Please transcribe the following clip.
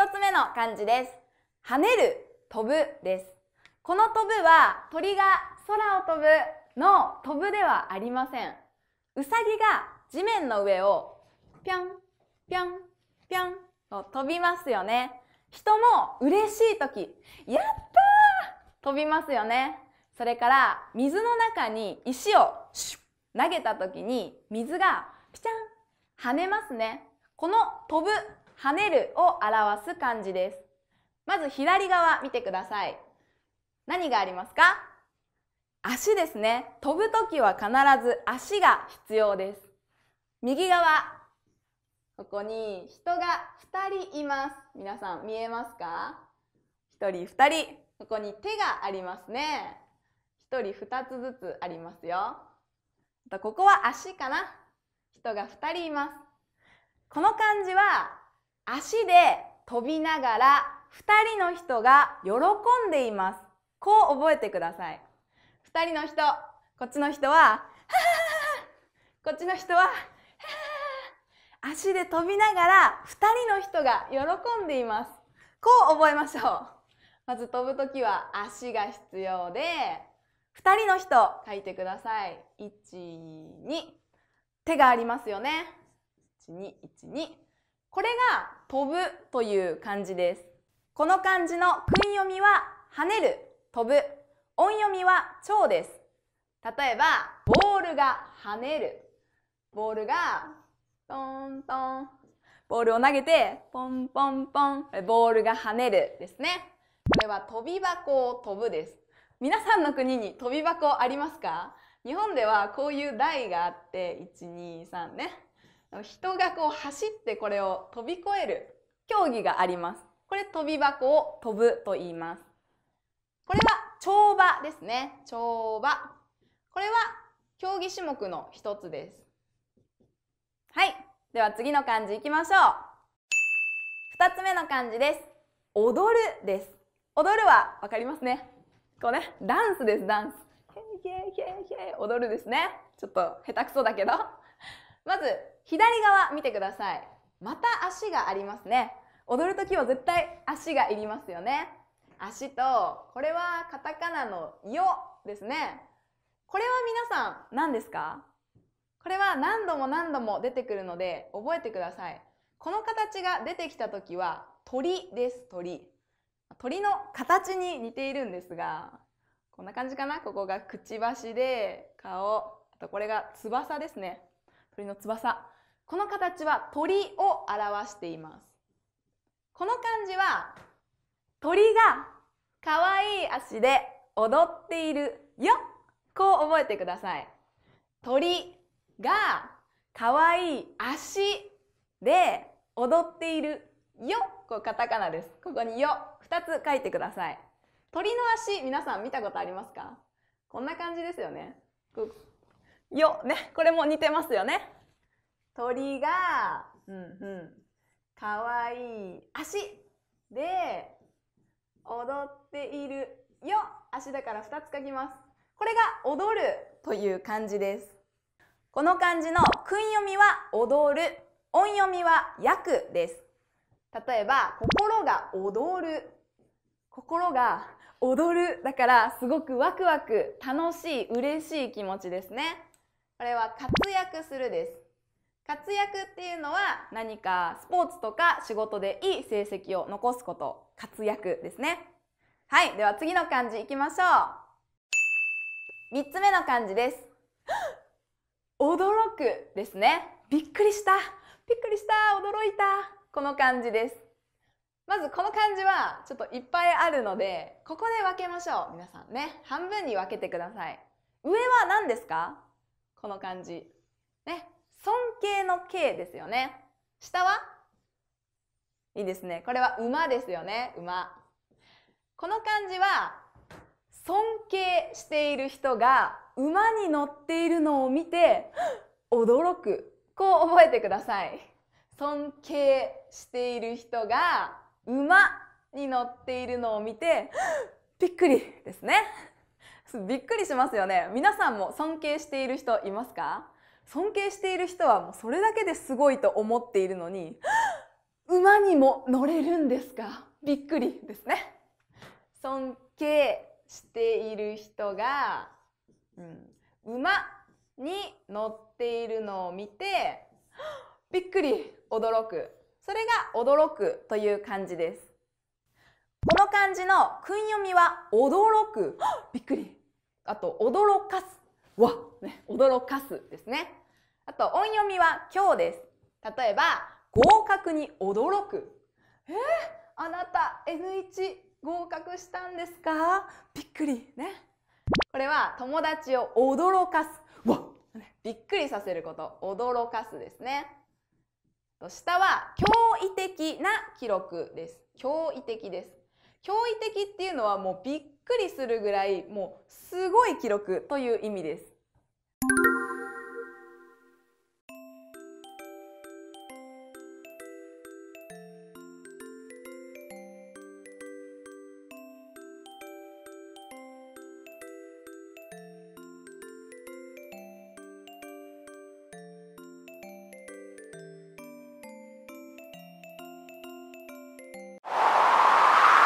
一つ目の漢字です。跳ねる、飛ぶです。この飛ぶは鳥が空を飛ぶの飛ぶではありません。うさぎが地面の上をぴょんぴょんぴょんと飛びますよね。人も嬉しい時、やったー飛びますよね。それから水の中に石を投げた時に水がぴちゃん跳ねますね。この飛ぶ跳ねるを表す漢字です。まず左側見てください。何がありますか足ですね。飛ぶときは必ず足が必要です。右側、ここに人が2人います。皆さん見えますか ?1 人2人。ここに手がありますね。1人2つずつありますよ。ここは足かな。人が2人います。この漢字は足で飛びながら2人の人が喜んでいます。こう覚えてください。2人の人、こっちの人は、こっちの人は、足で飛びながら2人の人が喜んでいます。こう覚えましょう。まず飛ぶときは足が必要で、2人の人書いてください。1、2。手がありますよね。1、2、1、2。これが飛ぶという漢字です。この漢字の訓読みは跳ねる、飛ぶ。音読みは超です。例えば、ボールが跳ねる。ボールがトントン。ボールを投げて、ポンポンポン。ボールが跳ねるですね。これは飛び箱を飛ぶです。皆さんの国に飛び箱ありますか日本ではこういう台があって、1、2、3ね。人がこう走ってこれを飛び越える競技があります。これ飛び箱を飛ぶと言います。これは跳馬ですね。跳馬。これは競技種目の一つです。はい。では次の漢字いきましょう。二つ目の漢字です。踊るです。踊るはわかりますね。こうね、ダンスです、ダンス。踊るですね。ちょっと下手くそだけど。まず、左側見てください。また足がありますね。踊るときは絶対足がいりますよね。足と、これはカタカナのよですね。これは皆さん何ですかこれは何度も何度も出てくるので覚えてください。この形が出てきた時は鳥です、鳥。鳥の形に似ているんですが、こんな感じかなここがくちばしで、顔、あとこれが翼ですね。鳥の翼。この形は鳥を表しています。この漢字は、鳥が可愛い足で踊っているよ。こう覚えてください。鳥が可愛い足で踊っているよ。こうカタカナです。ここによ。2つ書いてください。鳥の足、皆さん見たことありますかこんな感じですよね。よ、ね、これも似てますよね。鳥が、うんうん、かわいい足で踊っているよ。足だから2つ書きます。これが踊るという漢字です。この漢字の訓読みは踊る、音読みは訳です。例えば、心が踊る心が踊るだからすごくワクワク楽しい嬉しい気持ちですねこれは活躍するです活躍っていうのは何かスポーツとか仕事でいい成績を残すこと活躍ですねはいでは次の漢字いきましょう3つ目の漢字です 驚くですねびっくりしたびっくりした驚いたこの漢字ですまずこの漢字はちょっといっぱいあるので、ここで分けましょう。皆さんね、半分に分けてください。上は何ですかこの漢字。ね、尊敬の敬ですよね。下はいいですね。これは馬ですよね。馬。この漢字は尊敬している人が馬に乗っているのを見て驚く。こう覚えてください。尊敬している人が馬に乗っているのを見て、びっくりですね。びっくりしますよね。皆さんも尊敬している人いますか尊敬している人はもうそれだけですごいと思っているのに、馬にも乗れるんですかびっくりですね。尊敬している人が、うん、馬に乗っているのを見て、びっくり、驚く。それが驚くという漢字です。この漢字の訓読みは驚く、びっくり。あと驚かす、わ、ね、驚かすですね。あと音読みは今日です。例えば合格に驚く。えー、あなた N1 合格したんですかびっくりね。これは友達を驚かす。わ、びっくりさせること、驚かすですね。下は驚異的な記録です。驚異的です。驚異的っていうのはもうびっくりするぐらいもうすごい記録という意味です。